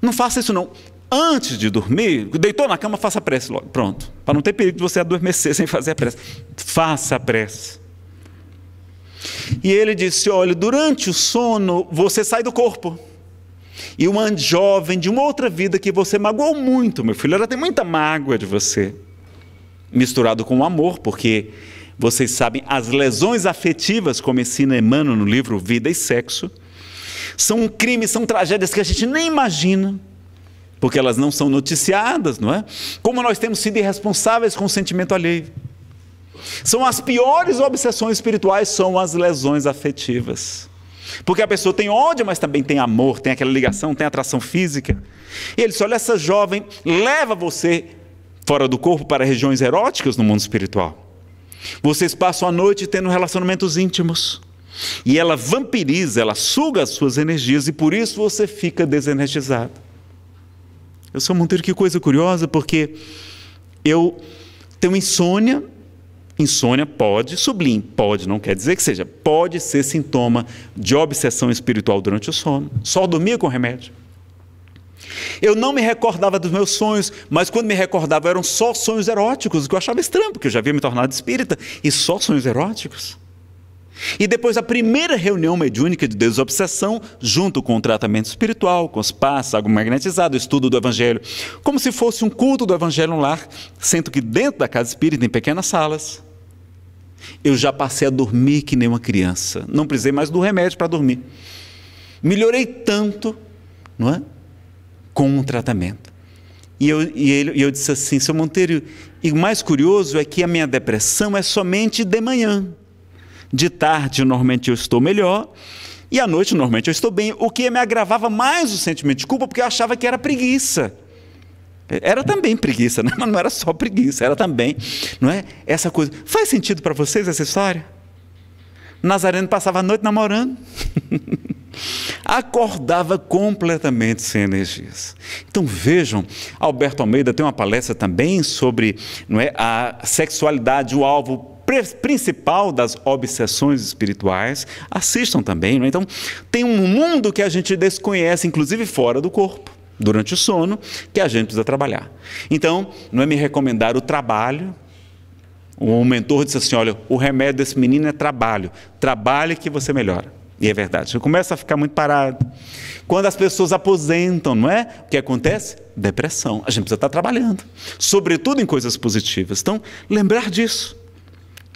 Speaker 1: Não faça isso não. Antes de dormir, deitou na cama, faça a prece logo. Pronto. Para não ter perigo de você adormecer sem fazer a prece. Faça a prece. E ele disse: Olha, durante o sono você sai do corpo. E uma jovem de uma outra vida que você magoou muito, meu filho, ela tem muita mágoa de você. Misturado com o amor, porque vocês sabem, as lesões afetivas, como ensina Emmanuel no livro Vida e Sexo, são um crime, são tragédias que a gente nem imagina, porque elas não são noticiadas, não é? Como nós temos sido irresponsáveis com o sentimento alheio. São as piores obsessões espirituais, são as lesões afetivas. Porque a pessoa tem ódio, mas também tem amor, tem aquela ligação, tem atração física. E ele diz: olha, essa jovem leva você fora do corpo para regiões eróticas no mundo espiritual. Vocês passam a noite tendo relacionamentos íntimos. E ela vampiriza, ela suga as suas energias e por isso você fica desenergizado. Eu sou Monteiro, que coisa curiosa, porque eu tenho insônia. Insônia pode, sublim, pode, não quer dizer que seja, pode ser sintoma de obsessão espiritual durante o sono. Só dormir com remédio. Eu não me recordava dos meus sonhos, mas quando me recordava eram só sonhos eróticos, o que eu achava estranho, porque eu já havia me tornado espírita, e só sonhos eróticos. E depois a primeira reunião mediúnica de desobsessão, junto com o tratamento espiritual, com os passos, algo magnetizado, estudo do Evangelho, como se fosse um culto do Evangelho no lar, sendo que dentro da casa espírita, em pequenas salas, eu já passei a dormir que nem uma criança. Não precisei mais do remédio para dormir. Melhorei tanto, não é? com um tratamento. E eu, e ele, e eu disse assim, seu Monteiro, e o mais curioso é que a minha depressão é somente de manhã. De tarde, normalmente eu estou melhor, e à noite, normalmente eu estou bem, o que me agravava mais o sentimento de culpa, porque eu achava que era preguiça. Era também preguiça, né? mas não era só preguiça, era também, não é? Essa coisa. Faz sentido para vocês essa história? Nazareno passava a noite namorando. acordava completamente sem energias. Então vejam, Alberto Almeida tem uma palestra também sobre não é, a sexualidade, o alvo principal das obsessões espirituais, assistam também. É? Então, tem um mundo que a gente desconhece, inclusive fora do corpo, durante o sono, que a gente precisa trabalhar. Então, não é me recomendar o trabalho. O mentor disse assim: olha, o remédio desse menino é trabalho. Trabalhe que você melhora. E é verdade. Você começa a ficar muito parado. Quando as pessoas aposentam, não é? O que acontece? Depressão. A gente precisa estar trabalhando, sobretudo em coisas positivas. Então, lembrar disso.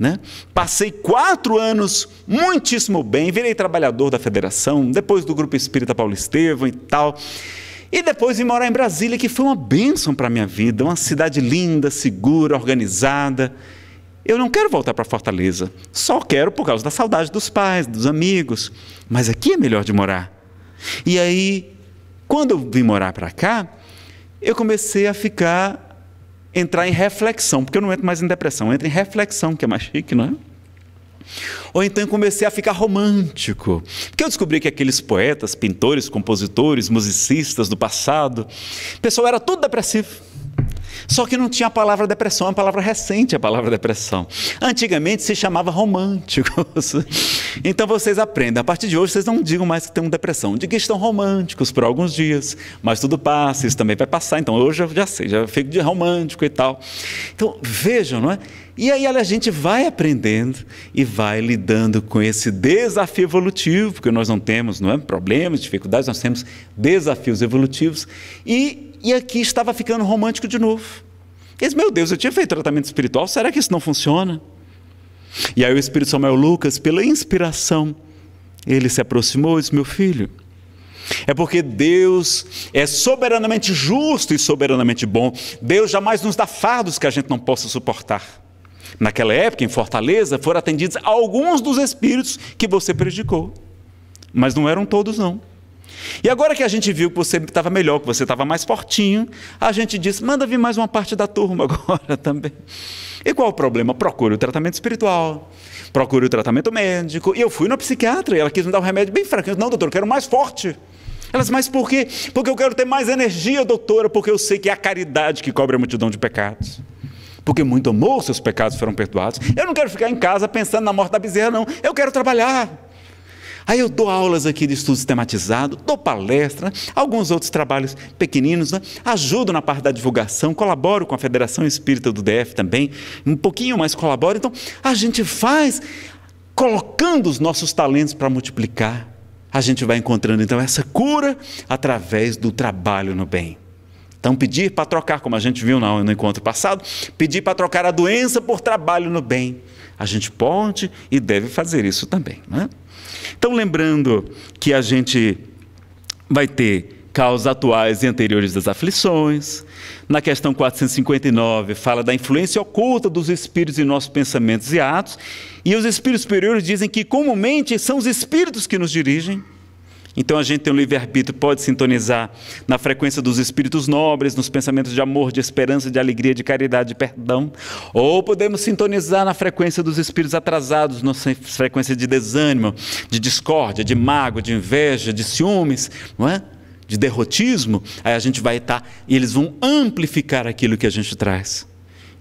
Speaker 1: Né? Passei quatro anos muitíssimo bem, virei trabalhador da federação, depois do Grupo Espírita Paulo Estevam e tal. E depois vim morar em Brasília, que foi uma bênção para a minha vida, uma cidade linda, segura, organizada. Eu não quero voltar para Fortaleza. Só quero por causa da saudade dos pais, dos amigos. Mas aqui é melhor de morar. E aí, quando eu vim morar para cá, eu comecei a ficar, entrar em reflexão, porque eu não entro mais em depressão, eu entro em reflexão, que é mais chique, não é? Ou então comecei a ficar romântico, porque eu descobri que aqueles poetas, pintores, compositores, musicistas do passado, pessoal era tudo depressivo. Só que não tinha a palavra depressão, é uma palavra recente a palavra depressão. Antigamente se chamava românticos. Então vocês aprendem. A partir de hoje vocês não digam mais que tem uma depressão. Digam que estão românticos por alguns dias, mas tudo passa, isso também vai passar. Então hoje eu já sei, já fico de romântico e tal. Então vejam, não é? E aí a gente vai aprendendo e vai lidando com esse desafio evolutivo, porque nós não temos não é, problemas, dificuldades, nós temos desafios evolutivos. E e aqui estava ficando romântico de novo. E disse, meu Deus, eu tinha feito tratamento espiritual, será que isso não funciona? E aí o Espírito Samuel Lucas, pela inspiração, ele se aproximou e disse, meu filho, é porque Deus é soberanamente justo e soberanamente bom. Deus jamais nos dá fardos que a gente não possa suportar. Naquela época, em Fortaleza, foram atendidos alguns dos espíritos que você predicou, mas não eram todos, não. E agora que a gente viu que você estava melhor, que você estava mais fortinho, a gente disse: manda vir mais uma parte da turma agora também. E qual o problema? Procure o tratamento espiritual, procure o tratamento médico. E eu fui na psiquiatra e ela quis me dar um remédio bem fraco disse Não, doutor, eu quero mais forte. Elas, mas por quê? Porque eu quero ter mais energia, doutora, porque eu sei que é a caridade que cobre a multidão de pecados. Porque muito amor seus pecados foram perdoados. Eu não quero ficar em casa pensando na morte da bezerra, não. Eu quero trabalhar. Aí eu dou aulas aqui de estudo sistematizado, dou palestra, né? alguns outros trabalhos pequeninos, né? ajudo na parte da divulgação, colaboro com a Federação Espírita do DF também, um pouquinho mais colaboro. Então, a gente faz colocando os nossos talentos para multiplicar. A gente vai encontrando então essa cura através do trabalho no bem. Então, pedir para trocar, como a gente viu no encontro passado, pedir para trocar a doença por trabalho no bem. A gente pode e deve fazer isso também. Não é? Então, lembrando que a gente vai ter causas atuais e anteriores das aflições. Na questão 459, fala da influência oculta dos espíritos em nossos pensamentos e atos. E os espíritos superiores dizem que comumente são os espíritos que nos dirigem. Então a gente tem o um livre-arbítrio, pode sintonizar na frequência dos espíritos nobres, nos pensamentos de amor, de esperança, de alegria, de caridade, de perdão. Ou podemos sintonizar na frequência dos espíritos atrasados, na frequência de desânimo, de discórdia, de mágoa, de inveja, de ciúmes, não é? de derrotismo. Aí a gente vai estar, tá, e eles vão amplificar aquilo que a gente traz.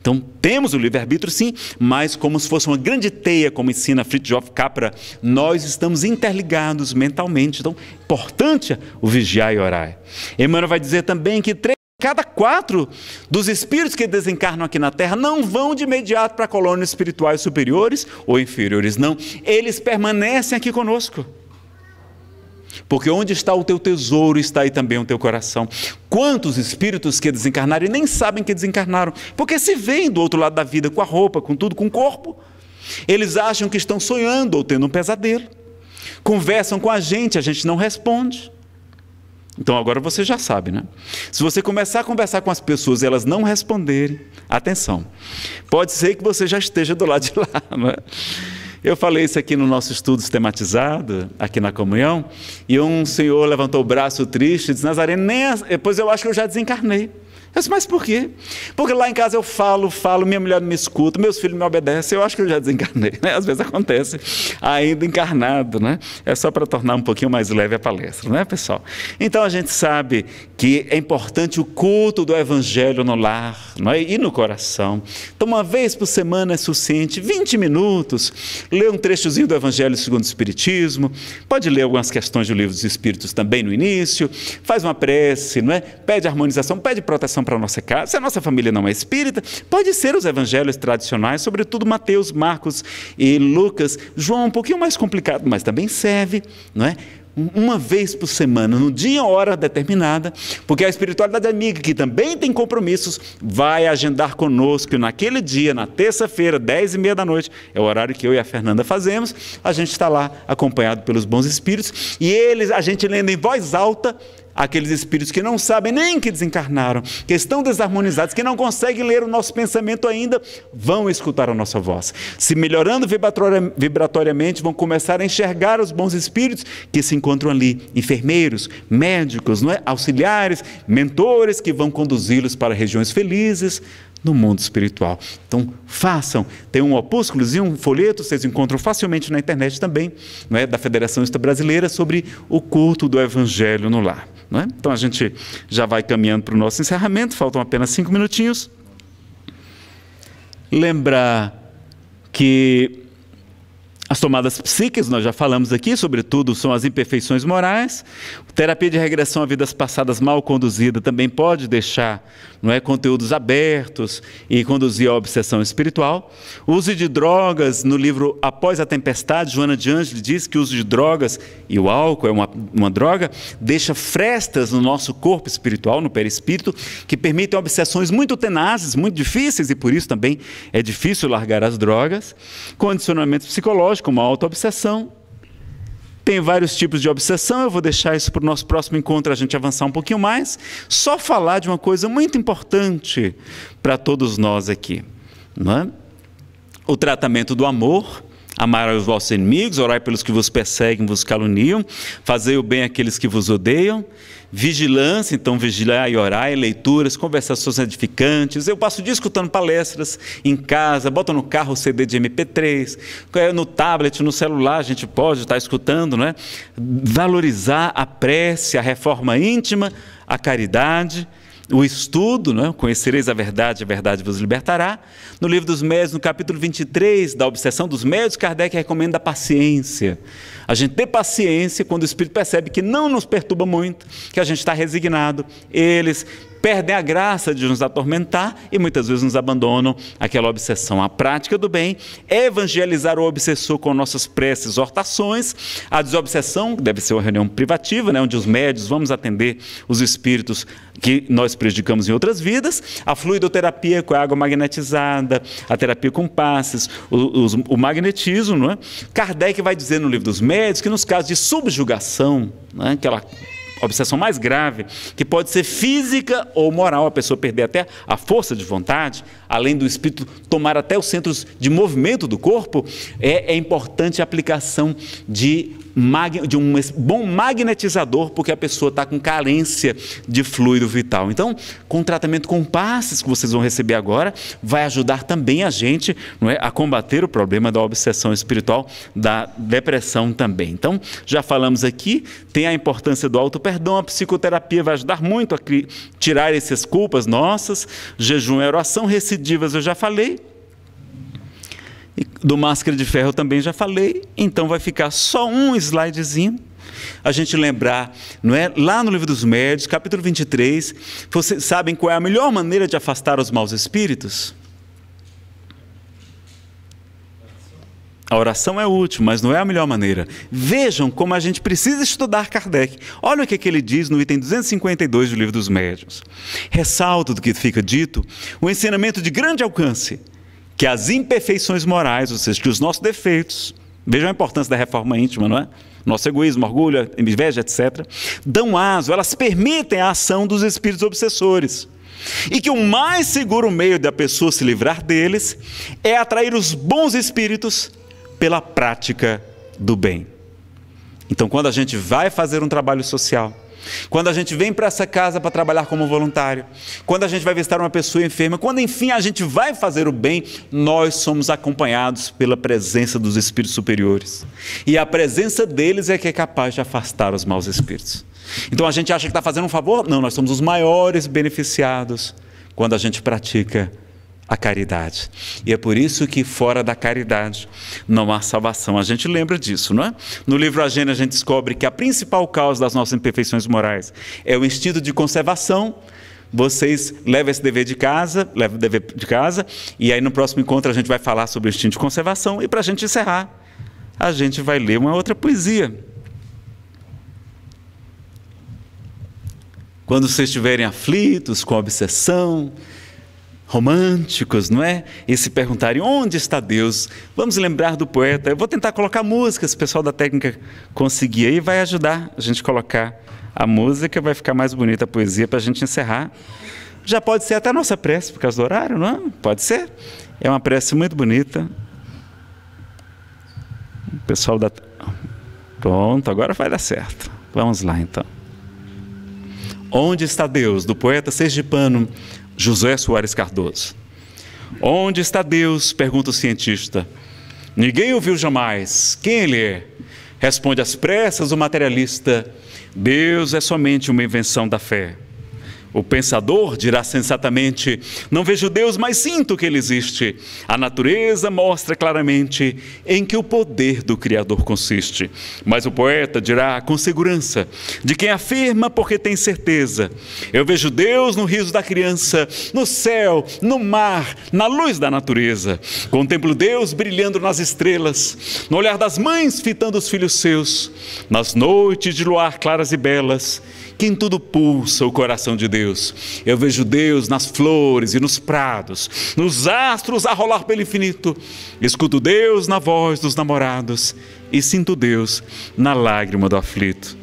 Speaker 1: Então temos o livre-arbítrio sim, mas como se fosse uma grande teia, como ensina Fritjof Capra, nós estamos interligados mentalmente. Então, importante é o vigiar e orar. Emmanuel vai dizer também que três cada quatro dos espíritos que desencarnam aqui na Terra não vão de imediato para colônias espirituais superiores ou inferiores, não. Eles permanecem aqui conosco. Porque onde está o teu tesouro, está aí também o teu coração. Quantos espíritos que desencarnaram e nem sabem que desencarnaram, porque se vêm do outro lado da vida com a roupa, com tudo, com o corpo, eles acham que estão sonhando ou tendo um pesadelo. Conversam com a gente, a gente não responde. Então agora você já sabe, né? Se você começar a conversar com as pessoas e elas não responderem, atenção. Pode ser que você já esteja do lado de lá, não é? Eu falei isso aqui no nosso estudo sistematizado aqui na comunhão, e um senhor levantou o braço triste e disse, Nazareno, nem a... eu acho que eu já desencarnei. Eu disse, mas por quê? Porque lá em casa eu falo, falo, minha mulher não me escuta, meus filhos me obedecem, eu acho que eu já desencarnei, né? Às vezes acontece, ainda encarnado, né? É só para tornar um pouquinho mais leve a palestra, né, pessoal? Então a gente sabe que é importante o culto do evangelho no lar não é? e no coração. Então uma vez por semana é suficiente, 20 minutos, lê um trechozinho do evangelho segundo o Espiritismo, pode ler algumas questões do livro dos Espíritos também no início, faz uma prece, não é? Pede harmonização, pede proteção para a nossa casa, se a nossa família não é espírita, pode ser os evangelhos tradicionais, sobretudo Mateus, Marcos e Lucas. João, um pouquinho mais complicado, mas também serve, não é? uma vez por semana, no dia e hora determinada, porque a espiritualidade amiga, que também tem compromissos, vai agendar conosco naquele dia, na terça-feira, dez e meia da noite, é o horário que eu e a Fernanda fazemos, a gente está lá acompanhado pelos bons espíritos, e eles, a gente lendo em voz alta aqueles espíritos que não sabem nem que desencarnaram, que estão desarmonizados, que não conseguem ler o nosso pensamento ainda, vão escutar a nossa voz. Se melhorando vibratoriamente, vão começar a enxergar os bons espíritos que se encontram ali, enfermeiros, médicos, não é? auxiliares, mentores que vão conduzi-los para regiões felizes, no mundo espiritual. Então, façam. Tem um opúsculo e um folheto, vocês encontram facilmente na internet também, não é? da Federação Brasileira, sobre o culto do Evangelho no lar. É? Então a gente já vai caminhando para o nosso encerramento, faltam apenas cinco minutinhos. Lembrar que as tomadas psíquicas, nós já falamos aqui, sobretudo são as imperfeições morais. Terapia de regressão a vidas passadas mal conduzida também pode deixar não é, conteúdos abertos e conduzir à obsessão espiritual. O uso de drogas, no livro Após a Tempestade, Joana de Angeli diz que o uso de drogas, e o álcool é uma, uma droga, deixa frestas no nosso corpo espiritual, no perispírito, que permitem obsessões muito tenazes, muito difíceis, e por isso também é difícil largar as drogas. Condicionamento psicológico como uma autoobsessão. Tem vários tipos de obsessão, eu vou deixar isso para o nosso próximo encontro, a gente avançar um pouquinho mais. Só falar de uma coisa muito importante para todos nós aqui. Não é? O tratamento do amor Amar os vossos inimigos, orai pelos que vos perseguem, vos caluniam, fazei o bem àqueles que vos odeiam. Vigilância, então vigilar e orar, leituras, conversações edificantes. Eu passo o dia escutando palestras em casa, boto no carro o CD de MP3, é, no tablet, no celular, a gente pode estar tá escutando, não é? Valorizar a prece, a reforma íntima, a caridade o estudo, é? conhecereis a verdade, a verdade vos libertará. No livro dos médios, no capítulo 23, da obsessão dos médios, Kardec recomenda a paciência. A gente ter paciência quando o espírito percebe que não nos perturba muito, que a gente está resignado. Eles perdem a graça de nos atormentar e muitas vezes nos abandonam aquela obsessão. A prática do bem é evangelizar o obsessor com nossas preces, hortações, a desobsessão, que deve ser uma reunião privativa, né, onde os médios vamos atender os espíritos que nós prejudicamos em outras vidas, a fluidoterapia com a água magnetizada, a terapia com passes, o, o magnetismo. Não é? Kardec vai dizer no livro dos médios que nos casos de subjugação, né, aquela obsessão mais grave, que pode ser física ou moral, a pessoa perder até a força de vontade, além do espírito tomar até os centros de movimento do corpo, é, é importante a aplicação de, de um bom magnetizador, porque a pessoa está com carência de fluido vital. Então, com o tratamento com passes que vocês vão receber agora, vai ajudar também a gente não é, a combater o problema da obsessão espiritual, da depressão também. Então, já falamos aqui, tem a importância do auto-perdão, a psicoterapia vai ajudar muito a tirar essas culpas nossas, jejum e oração, recidiva recidivas eu já falei. Do máscara de ferro eu também já falei. Então vai ficar só um slidezinho. A gente lembrar, não é? Lá no livro dos médios, capítulo 23, vocês sabem qual é a melhor maneira de afastar os maus espíritos? A oração é útil, mas não é a melhor maneira. Vejam como a gente precisa estudar Kardec. Olha o que, é que ele diz no item 252 do Livro dos Médiuns. Ressalto do que fica dito o um ensinamento de grande alcance, que as imperfeições morais, ou seja, que os nossos defeitos, vejam a importância da reforma íntima, não é? Nosso egoísmo, orgulho, inveja, etc., dão aso, elas permitem a ação dos espíritos obsessores. E que o mais seguro meio da pessoa se livrar deles é atrair os bons espíritos pela prática do bem. Então, quando a gente vai fazer um trabalho social, quando a gente vem para essa casa para trabalhar como voluntário, quando a gente vai visitar uma pessoa enferma, quando enfim a gente vai fazer o bem, nós somos acompanhados pela presença dos espíritos superiores. E a presença deles é que é capaz de afastar os maus espíritos. Então a gente acha que está fazendo um favor? Não, nós somos os maiores beneficiados quando a gente pratica a caridade. E é por isso que fora da caridade não há salvação. A gente lembra disso, não é? No livro Agenda a gente descobre que a principal causa das nossas imperfeições morais é o instinto de conservação. Vocês levam esse dever de casa, levam o dever de casa, e aí no próximo encontro a gente vai falar sobre o instinto de conservação. E para a gente encerrar, a gente vai ler uma outra poesia. Quando vocês estiverem aflitos com a obsessão, românticos, não é? E se perguntarem onde está Deus, vamos lembrar do poeta. Eu vou tentar colocar música, se o pessoal da técnica conseguir aí, vai ajudar a gente colocar a música, vai ficar mais bonita a poesia para a gente encerrar. Já pode ser até a nossa prece, por causa do horário, não é? Pode ser. É uma prece muito bonita. O pessoal da. Pronto, agora vai dar certo. Vamos lá então. Onde está Deus, do poeta Sergipano José Soares Cardoso. Onde está Deus? pergunta o cientista. Ninguém ouviu jamais. Quem ele é? Responde às pressas o materialista. Deus é somente uma invenção da fé. O pensador dirá sensatamente: Não vejo Deus, mas sinto que Ele existe. A natureza mostra claramente em que o poder do Criador consiste. Mas o poeta dirá com segurança, de quem afirma porque tem certeza: Eu vejo Deus no riso da criança, no céu, no mar, na luz da natureza. Contemplo Deus brilhando nas estrelas, no olhar das mães fitando os filhos seus, nas noites de luar claras e belas que em tudo pulsa o coração de Deus. Eu vejo Deus nas flores e nos prados, nos astros a rolar pelo infinito. Escuto Deus na voz dos namorados e sinto Deus na lágrima do aflito.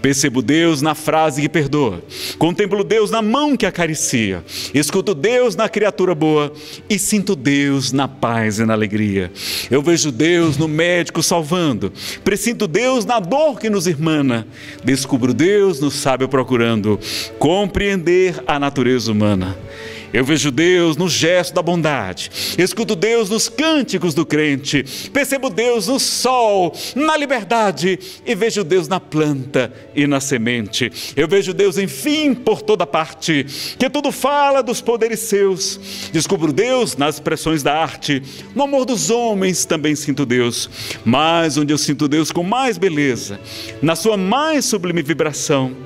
Speaker 1: Percebo Deus na frase que perdoa. Contemplo Deus na mão que acaricia. Escuto Deus na criatura boa e sinto Deus na paz e na alegria. Eu vejo Deus no médico salvando. Presinto Deus na dor que nos irmana. Descubro Deus no sábio procurando compreender a natureza humana. Eu vejo Deus no gesto da bondade, escuto Deus nos cânticos do crente, percebo Deus no sol, na liberdade e vejo Deus na planta e na semente. Eu vejo Deus, enfim, por toda parte, que tudo fala dos poderes seus. Descubro Deus nas expressões da arte, no amor dos homens também sinto Deus, mas onde eu sinto Deus com mais beleza, na sua mais sublime vibração,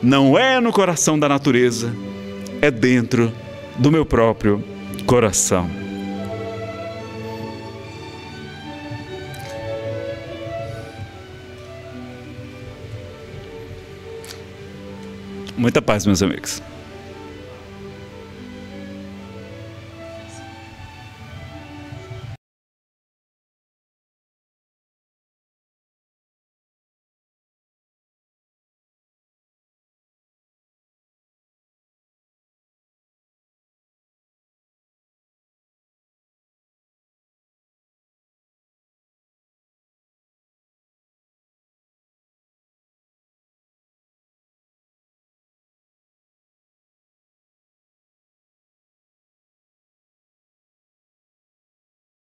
Speaker 1: não é no coração da natureza, é dentro do meu próprio coração. Muita paz, meus amigos.